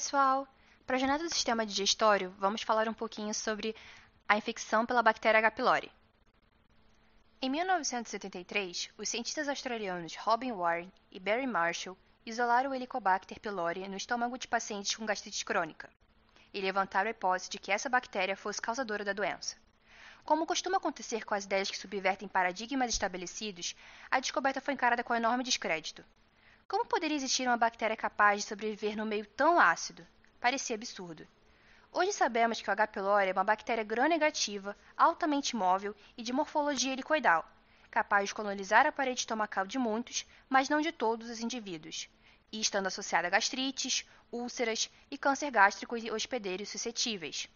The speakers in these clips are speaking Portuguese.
pessoal! Para a janela do sistema digestório, vamos falar um pouquinho sobre a infecção pela bactéria H. pylori. Em 1973, os cientistas australianos Robin Warren e Barry Marshall isolaram o Helicobacter pylori no estômago de pacientes com gastrite crônica e levantaram a hipótese de que essa bactéria fosse causadora da doença. Como costuma acontecer com as ideias que subvertem paradigmas estabelecidos, a descoberta foi encarada com enorme descrédito. Como poderia existir uma bactéria capaz de sobreviver no meio tão ácido? Parecia absurdo. Hoje sabemos que o H. pylori é uma bactéria gram-negativa, altamente móvel e de morfologia helicoidal, capaz de colonizar a parede estomacal de muitos, mas não de todos os indivíduos, e estando associada a gastrites, úlceras e câncer gástrico e hospedeiros suscetíveis.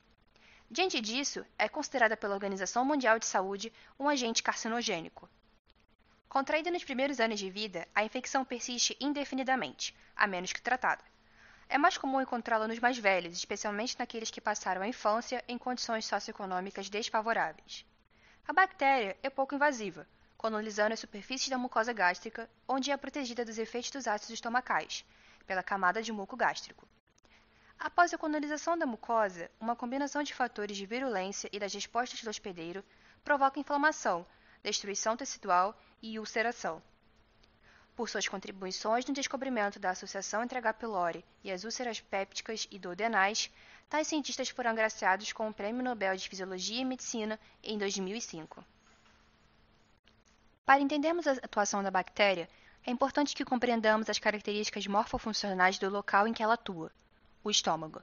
Diante disso, é considerada pela Organização Mundial de Saúde um agente carcinogênico. Contraída nos primeiros anos de vida, a infecção persiste indefinidamente, a menos que tratada. É mais comum encontrá-la nos mais velhos, especialmente naqueles que passaram a infância em condições socioeconômicas desfavoráveis. A bactéria é pouco invasiva, colonizando as superfícies da mucosa gástrica, onde é protegida dos efeitos dos ácidos estomacais, pela camada de muco gástrico. Após a colonização da mucosa, uma combinação de fatores de virulência e das respostas do hospedeiro provoca inflamação, destruição tecidual e ulceração, por suas contribuições no descobrimento da associação entre H. pylori e as úlceras pépticas e duodenais, tais cientistas foram agraciados com o Prêmio Nobel de Fisiologia e Medicina em 2005. Para entendermos a atuação da bactéria, é importante que compreendamos as características morfofuncionais do local em que ela atua, o estômago.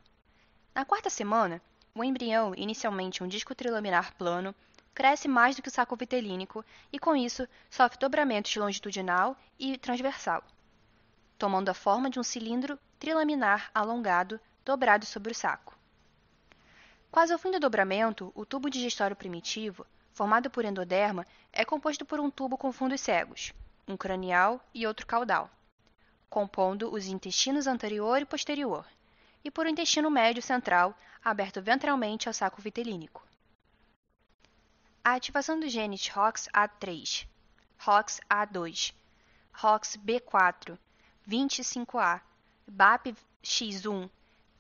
Na quarta semana, o embrião, inicialmente um disco trilaminar plano, cresce mais do que o saco vitelínico e, com isso, sofre dobramentos longitudinal e transversal, tomando a forma de um cilindro trilaminar alongado dobrado sobre o saco. Quase ao fim do dobramento, o tubo digestório primitivo, formado por endoderma, é composto por um tubo com fundos cegos, um cranial e outro caudal, compondo os intestinos anterior e posterior, e por um intestino médio central, aberto ventralmente ao saco vitelínico. A ativação dos genes ROXA3, ROXA2, ROXB4, 25A, BAPX1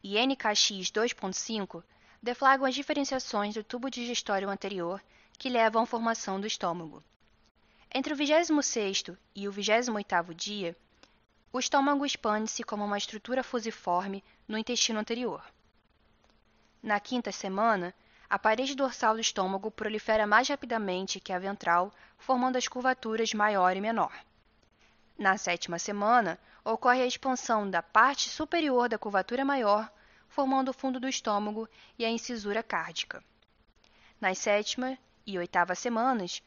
e NKX2.5 deflagram as diferenciações do tubo digestório anterior que levam à formação do estômago. Entre o 26º e o 28º dia, o estômago expande-se como uma estrutura fusiforme no intestino anterior. Na quinta semana, a parede dorsal do estômago prolifera mais rapidamente que a ventral, formando as curvaturas maior e menor. Na sétima semana, ocorre a expansão da parte superior da curvatura maior, formando o fundo do estômago e a incisura cárdica. Nas sétima e oitava semanas,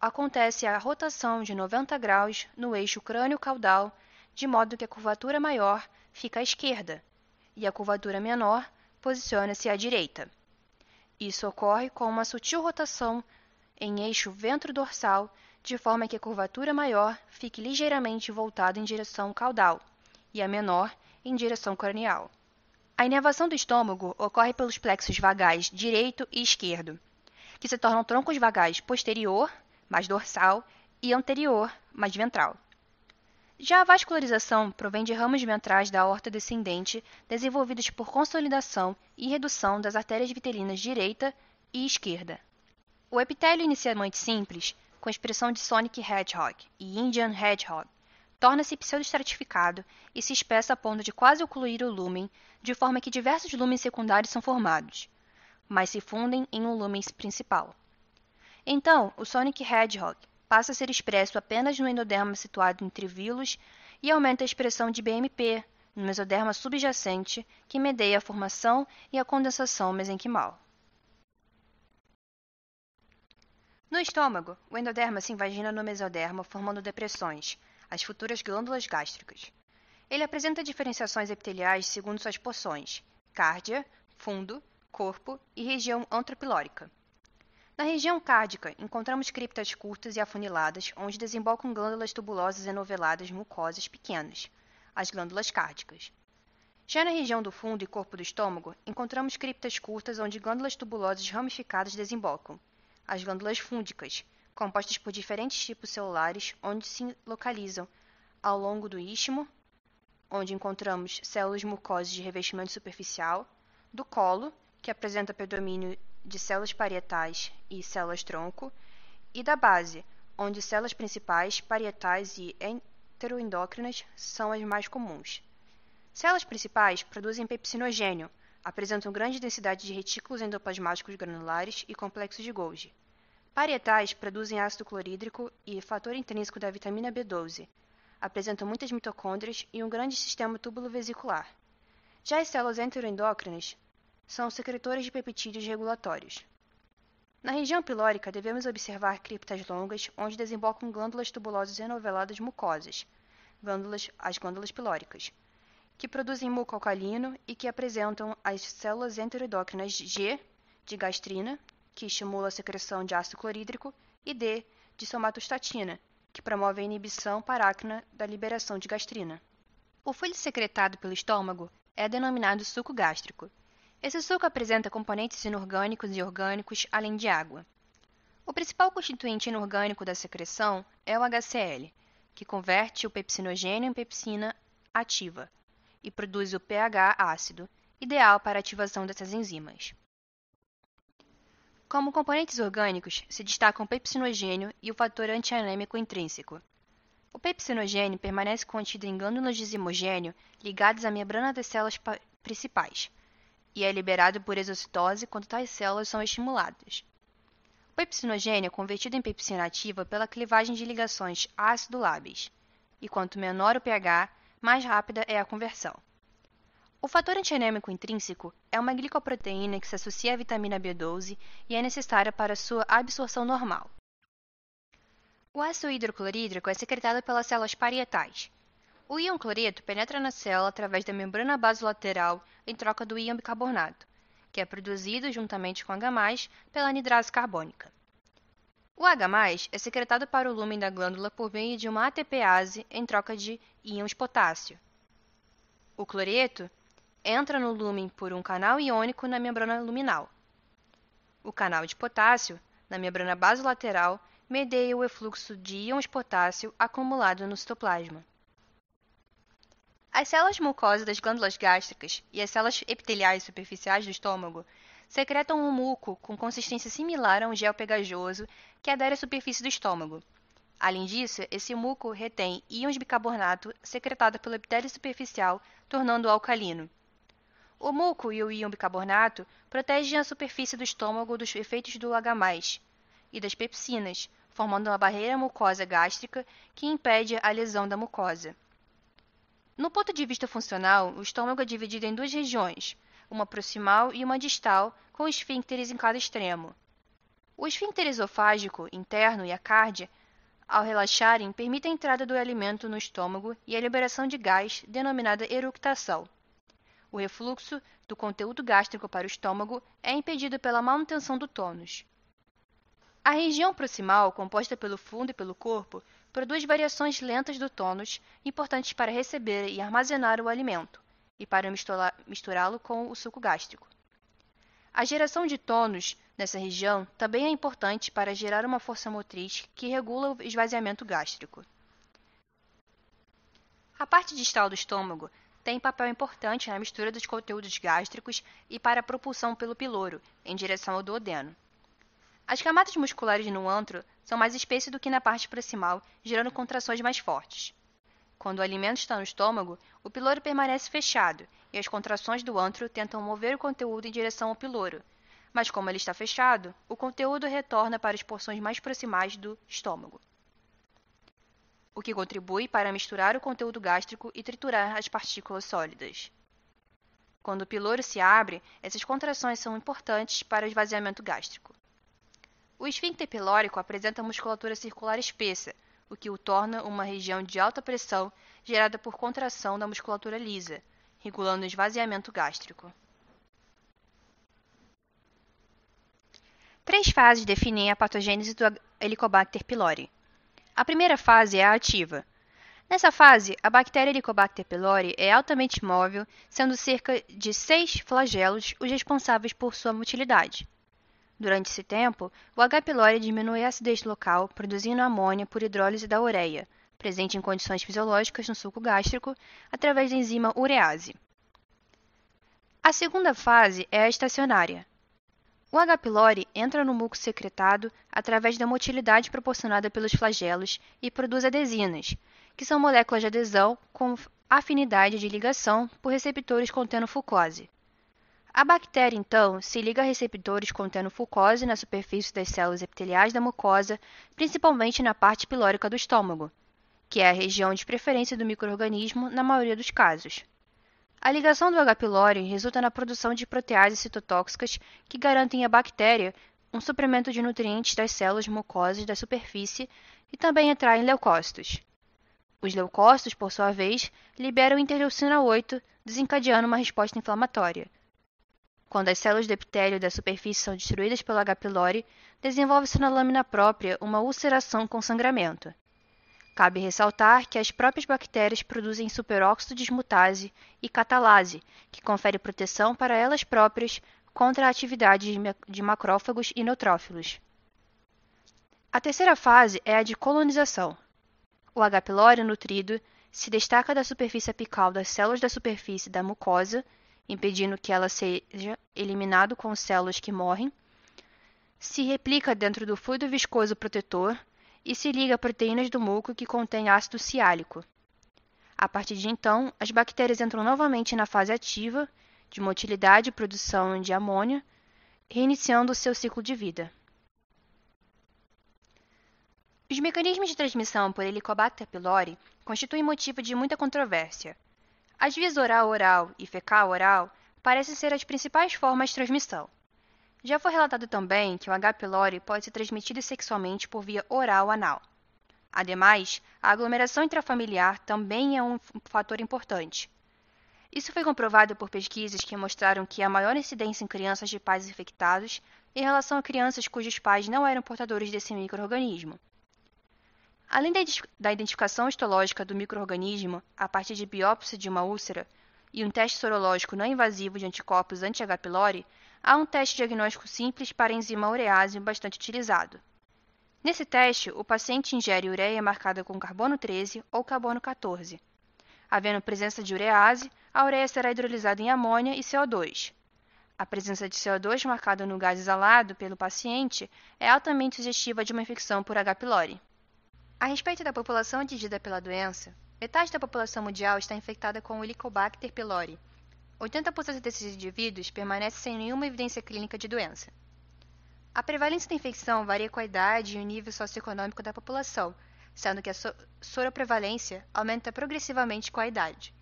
acontece a rotação de 90 graus no eixo crânio-caudal, de modo que a curvatura maior fica à esquerda e a curvatura menor posiciona-se à direita. Isso ocorre com uma sutil rotação em eixo ventro-dorsal, de forma que a curvatura maior fique ligeiramente voltada em direção caudal e a menor em direção cranial. A inervação do estômago ocorre pelos plexos vagais direito e esquerdo, que se tornam troncos vagais posterior, mais dorsal, e anterior, mais ventral. Já a vascularização provém de ramos ventrais da aorta descendente desenvolvidos por consolidação e redução das artérias vitelinas direita e esquerda. O epitélio inicialmente simples, com expressão de Sonic Hedgehog e Indian Hedgehog, torna-se pseudoestratificado e se espessa a ponto de quase ocluir o lúmen, de forma que diversos lúmenes secundários são formados, mas se fundem em um lúmen principal. Então, o Sonic Hedgehog passa a ser expresso apenas no endoderma situado entre vilos e aumenta a expressão de BMP no mesoderma subjacente, que medeia a formação e a condensação mesenquimal. No estômago, o endoderma se invagina no mesoderma formando depressões, as futuras glândulas gástricas. Ele apresenta diferenciações epiteliais segundo suas porções, cárdia, fundo, corpo e região antropilórica. Na região cárdica, encontramos criptas curtas e afuniladas, onde desembocam glândulas tubulosas enoveladas mucosas pequenas, as glândulas cárdicas. Já na região do fundo e corpo do estômago, encontramos criptas curtas onde glândulas tubulosas ramificadas desembocam, as glândulas fúndicas, compostas por diferentes tipos celulares, onde se localizam ao longo do istmo, onde encontramos células mucosas de revestimento superficial, do colo, que apresenta predomínio de células parietais e células-tronco, e da base, onde células principais, parietais e enteroendócrinas são as mais comuns. Células principais produzem pepsinogênio, apresentam grande densidade de retículos endoplasmáticos granulares e complexos de Golgi. Parietais produzem ácido clorídrico e fator intrínseco da vitamina B12. Apresentam muitas mitocôndrias e um grande sistema túbulo vesicular. Já as células enteroendócrinas são secretores de peptídeos regulatórios. Na região pilórica, devemos observar criptas longas onde desembocam glândulas tubulosas enoveladas mucosas, glândulas, as glândulas pilóricas, que produzem muco alcalino e que apresentam as células enteroidócrinas G, de gastrina, que estimula a secreção de ácido clorídrico, e D, de somatostatina, que promove a inibição paráquina da liberação de gastrina. O folho secretado pelo estômago é denominado suco gástrico esse suco apresenta componentes inorgânicos e orgânicos, além de água. O principal constituinte inorgânico da secreção é o HCl, que converte o pepsinogênio em pepsina ativa e produz o pH ácido, ideal para a ativação dessas enzimas. Como componentes orgânicos, se destacam o pepsinogênio e o fator antianêmico intrínseco. O pepsinogênio permanece contido em gândulas de zimogênio ligadas à membrana das células principais, e é liberado por exocitose quando tais células são estimuladas. O pepsinogênio é convertido em pepsina ativa pela clivagem de ligações ácido-lábis, e quanto menor o pH, mais rápida é a conversão. O fator antianêmico intrínseco é uma glicoproteína que se associa à vitamina B12 e é necessária para sua absorção normal. O ácido hidroclorídrico é secretado pelas células parietais, o íon cloreto penetra na célula através da membrana basolateral em troca do íon bicarbonato, que é produzido juntamente com H+ pela anidrase carbônica. O H+ é secretado para o lumen da glândula por meio de uma ATPase em troca de íons potássio. O cloreto entra no lumen por um canal iônico na membrana luminal. O canal de potássio, na membrana basolateral, medeia o efluxo de íons potássio acumulado no citoplasma. As células mucosas das glândulas gástricas e as células epiteliais superficiais do estômago secretam um muco com consistência similar a um gel pegajoso que adere à superfície do estômago. Além disso, esse muco retém íons de bicarbonato secretado pelo epitélio superficial, tornando-o alcalino. O muco e o íon bicarbonato protegem a superfície do estômago dos efeitos do H+, e das pepsinas, formando uma barreira mucosa gástrica que impede a lesão da mucosa. No ponto de vista funcional, o estômago é dividido em duas regiões, uma proximal e uma distal, com esfíncteres em cada extremo. O esfíncter esofágico interno e a cárdia, ao relaxarem, permitem a entrada do alimento no estômago e a liberação de gás, denominada eructação. O refluxo do conteúdo gástrico para o estômago é impedido pela manutenção do tônus. A região proximal, composta pelo fundo e pelo corpo, produz variações lentas do tônus, importantes para receber e armazenar o alimento, e para misturá-lo com o suco gástrico. A geração de tônus nessa região também é importante para gerar uma força motriz que regula o esvaziamento gástrico. A parte distal do estômago tem papel importante na mistura dos conteúdos gástricos e para a propulsão pelo piloro, em direção ao duodeno. As camadas musculares no antro são mais espessos do que na parte proximal, gerando contrações mais fortes. Quando o alimento está no estômago, o piloro permanece fechado e as contrações do antro tentam mover o conteúdo em direção ao piloro, mas como ele está fechado, o conteúdo retorna para as porções mais proximais do estômago, o que contribui para misturar o conteúdo gástrico e triturar as partículas sólidas. Quando o piloro se abre, essas contrações são importantes para o esvaziamento gástrico. O esfíncter pilórico apresenta musculatura circular espessa, o que o torna uma região de alta pressão gerada por contração da musculatura lisa, regulando o esvaziamento gástrico. Três fases definem a patogênese do Helicobacter pylori. A primeira fase é a ativa. Nessa fase, a bactéria Helicobacter pylori é altamente móvel, sendo cerca de seis flagelos os responsáveis por sua motilidade. Durante esse tempo, o H. pylori diminui a acidez local, produzindo amônia por hidrólise da ureia, presente em condições fisiológicas no suco gástrico, através da enzima urease. A segunda fase é a estacionária. O H. pylori entra no muco secretado através da motilidade proporcionada pelos flagelos e produz adesinas, que são moléculas de adesão com afinidade de ligação por receptores contendo fucose. A bactéria, então, se liga a receptores contendo fucose na superfície das células epiteliais da mucosa, principalmente na parte pilórica do estômago, que é a região de preferência do microorganismo na maioria dos casos. A ligação do H. pylori resulta na produção de proteases citotóxicas que garantem à bactéria um suprimento de nutrientes das células mucosas da superfície e também atraem leucócitos. Os leucócitos, por sua vez, liberam interleucina 8, desencadeando uma resposta inflamatória quando as células de epitélio da superfície são destruídas pelo H. pylori, desenvolve-se na lâmina própria uma ulceração com sangramento. Cabe ressaltar que as próprias bactérias produzem superóxido desmutase e catalase, que confere proteção para elas próprias contra a atividade de macrófagos e neutrófilos. A terceira fase é a de colonização. O H. pylori nutrido se destaca da superfície apical das células da superfície da mucosa impedindo que ela seja eliminado com células que morrem, se replica dentro do fluido viscoso protetor e se liga a proteínas do muco que contém ácido siálico. A partir de então, as bactérias entram novamente na fase ativa de motilidade e produção de amônia, reiniciando o seu ciclo de vida. Os mecanismos de transmissão por Helicobacter pylori constituem motivo de muita controvérsia. As vias oral oral e fecal oral parecem ser as principais formas de transmissão. Já foi relatado também que o H. pylori pode ser transmitido sexualmente por via oral anal. Ademais, a aglomeração intrafamiliar também é um fator importante. Isso foi comprovado por pesquisas que mostraram que há maior incidência em crianças de pais infectados em relação a crianças cujos pais não eram portadores desse microorganismo. Além da identificação histológica do microorganismo a partir de biópsia de uma úlcera e um teste sorológico não invasivo de anticorpos anti-H. pylori, há um teste diagnóstico simples para enzima urease bastante utilizado. Nesse teste, o paciente ingere ureia marcada com carbono 13 ou carbono 14. Havendo presença de urease, a ureia será hidrolisada em amônia e CO2. A presença de CO2 marcada no gás exalado pelo paciente é altamente sugestiva de uma infecção por H. pylori. A respeito da população atingida pela doença, metade da população mundial está infectada com o Helicobacter pylori. 80% desses indivíduos permanecem sem nenhuma evidência clínica de doença. A prevalência da infecção varia com a idade e o nível socioeconômico da população, sendo que a soroprevalência aumenta progressivamente com a idade.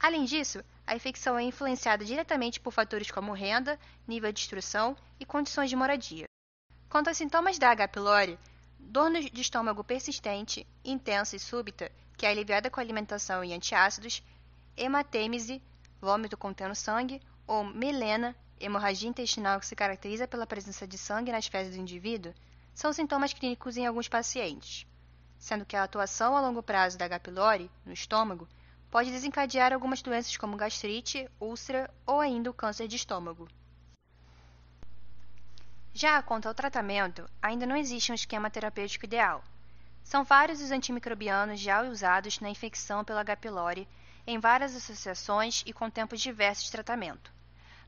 Além disso, a infecção é influenciada diretamente por fatores como renda, nível de instrução e condições de moradia. Quanto aos sintomas da H. pylori, Dor de estômago persistente, intensa e súbita, que é aliviada com alimentação e antiácidos, hematêmese, vômito contendo sangue, ou melena, hemorragia intestinal que se caracteriza pela presença de sangue nas fezes do indivíduo, são sintomas clínicos em alguns pacientes, sendo que a atuação a longo prazo da H. pylori no estômago pode desencadear algumas doenças como gastrite, úlcera ou ainda o câncer de estômago. Já quanto ao tratamento, ainda não existe um esquema terapêutico ideal. São vários os antimicrobianos já usados na infecção pela H. pylori em várias associações e com tempos diversos de tratamento.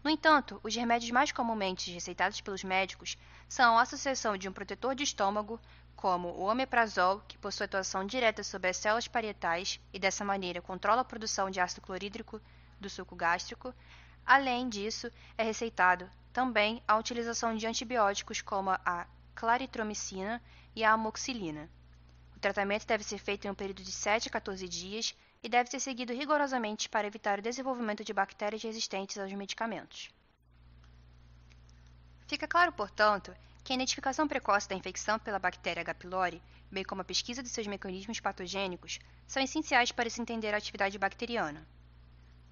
No entanto, os remédios mais comumente receitados pelos médicos são a associação de um protetor de estômago, como o omeprazol, que possui atuação direta sobre as células parietais e dessa maneira controla a produção de ácido clorídrico do suco gástrico. Além disso, é receitado também a utilização de antibióticos como a claritromicina e a amoxilina. O tratamento deve ser feito em um período de 7 a 14 dias e deve ser seguido rigorosamente para evitar o desenvolvimento de bactérias resistentes aos medicamentos. Fica claro, portanto, que a identificação precoce da infecção pela bactéria H. pylori, bem como a pesquisa de seus mecanismos patogênicos, são essenciais para se entender a atividade bacteriana.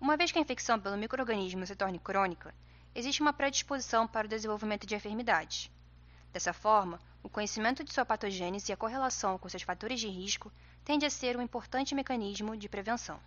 Uma vez que a infecção pelo microorganismo se torne crônica, existe uma predisposição para o desenvolvimento de enfermidades. Dessa forma, o conhecimento de sua patogênese e a correlação com seus fatores de risco tende a ser um importante mecanismo de prevenção.